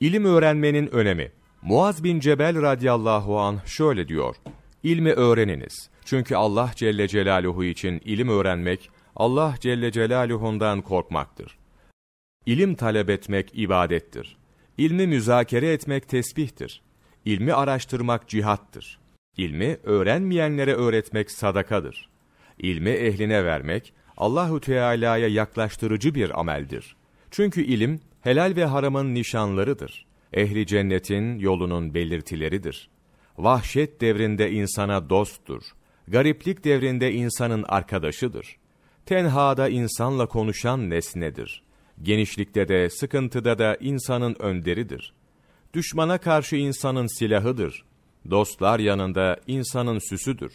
İlim öğrenmenin önemi. Muaz bin Cebel radıyallahu an şöyle diyor. İlmi öğreniniz. Çünkü Allah Celle Celaluhu için ilim öğrenmek, Allah Celle Celaluhu'ndan korkmaktır. İlim talep etmek ibadettir. İlmi müzakere etmek tesbihtir. İlmi araştırmak cihattır. İlmi öğrenmeyenlere öğretmek sadakadır. İlmi ehline vermek Allahu Teala'ya yaklaştırıcı bir ameldir. Çünkü ilim helal ve haramın nişanlarıdır. Ehli cennetin yolunun belirtileridir. Vahşet devrinde insana dosttur. Gariplik devrinde insanın arkadaşıdır. Tenhada insanla konuşan nesnedir. Genişlikte de, sıkıntıda da insanın önderidir. Düşmana karşı insanın silahıdır. Dostlar yanında insanın süsüdür.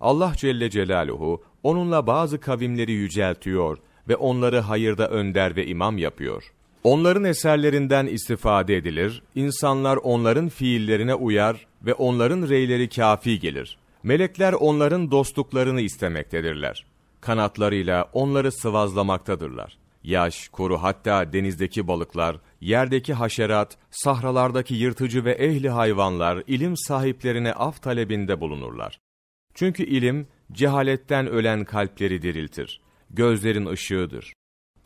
Allah Celle Celaluhu onunla bazı kavimleri yüceltiyor ve onları hayırda önder ve imam yapıyor.'' Onların eserlerinden istifade edilir, insanlar onların fiillerine uyar ve onların reyleri kafi gelir. Melekler onların dostluklarını istemektedirler. Kanatlarıyla onları sıvazlamaktadırlar. Yaş, kuru hatta denizdeki balıklar, yerdeki haşerat, sahralardaki yırtıcı ve ehli hayvanlar ilim sahiplerine af talebinde bulunurlar. Çünkü ilim, cehaletten ölen kalpleri diriltir, gözlerin ışığıdır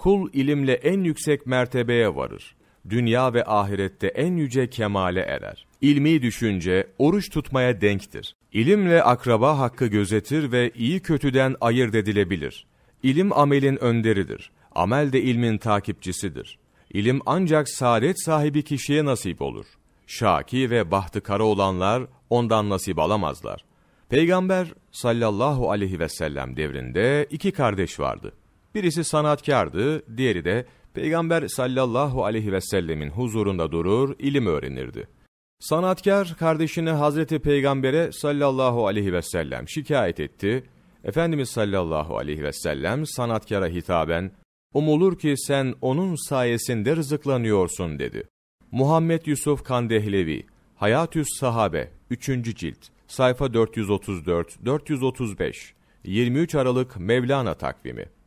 kul ilimle en yüksek mertebeye varır. Dünya ve ahirette en yüce kemale erer. İlmi düşünce oruç tutmaya denktir. İlimle akraba hakkı gözetir ve iyi kötüden ayırt edilebilir. İlim amelin önderidir. Amel de ilmin takipçisidir. İlim ancak saadet sahibi kişiye nasip olur. Şaki ve bahtı kara olanlar ondan nasip alamazlar. Peygamber sallallahu aleyhi ve sellem devrinde iki kardeş vardı. Birisi sanatkardı, diğeri de Peygamber sallallahu aleyhi ve sellemin huzurunda durur, ilim öğrenirdi. Sanatkar kardeşini Hazreti Peygamber'e sallallahu aleyhi ve sellem şikayet etti. Efendimiz sallallahu aleyhi ve sellem sanatkara hitaben, umulur ki sen onun sayesinde rızıklanıyorsun dedi. Muhammed Yusuf Kandehlevi, Hayatüs Sahabe, 3. cilt, sayfa 434-435, 23 Aralık Mevlana takvimi.